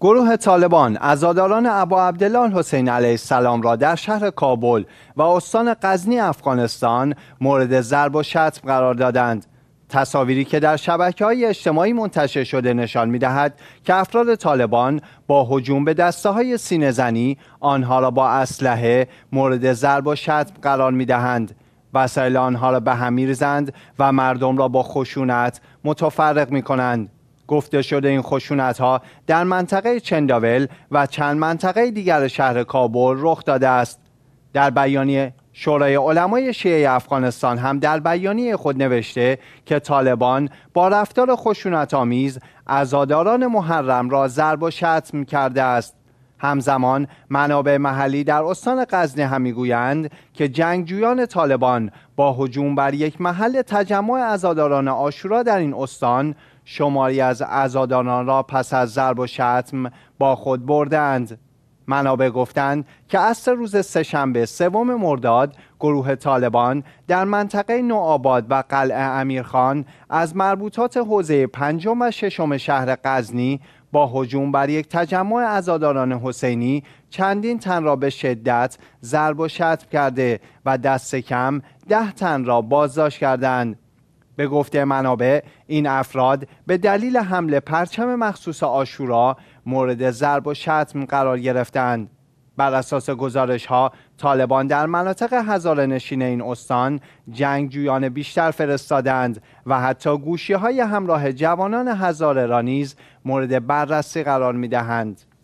گروه طالبان ازاداران ابا عبدالله حسین علیه السلام را در شهر کابل و استان قزنی افغانستان مورد ضرب و شتم قرار دادند تصاویری که در شبکه های اجتماعی منتشر شده نشان می دهد که افراد طالبان با هجوم به دسته های سینزنی آنها را با اسلحه مورد ضرب و شتم قرار می دهند وسایل آنها را به هم می و مردم را با خشونت متفرق می کنند گفته شده این خشونت ها در منطقه چنداول و چند منطقه دیگر شهر کابل رخ داده است در بیانیه شورای علمای شیعه افغانستان هم در بیانیه خود نوشته که طالبان با رفتار خشونت آمیز عزاداران محرم را ضرب و شتم کرده است همزمان منابع محلی در استان غزنی هم میگویند که جنگجویان طالبان با هجوم بر یک محل تجمع عزاداران آشورا در این استان شماری از عزاداران را پس از ضرب و شتم با خود بردند منابع گفتند که از روز سهشنبه سوم مرداد گروه طالبان در منطقه نوآباد و قلعه امیرخان از مربوطات حوزه پنجم و ششم شهر غزنی با هجوم بر یک تجمع عزاداران حسینی چندین تن را به شدت ضرب و شتم کرده و دست کم ده تن را بازداشت کردند به گفته منابع این افراد به دلیل حمله پرچم مخصوص آشورا مورد ضرب و شتم قرار گرفتند بر اساس گزارش ها طالبان در مناطق هزار نشین این استان جنگجویان بیشتر فرستادند و حتی گوشی های همراه جوانان هزاره را نیز مورد بررسی قرار می دهند.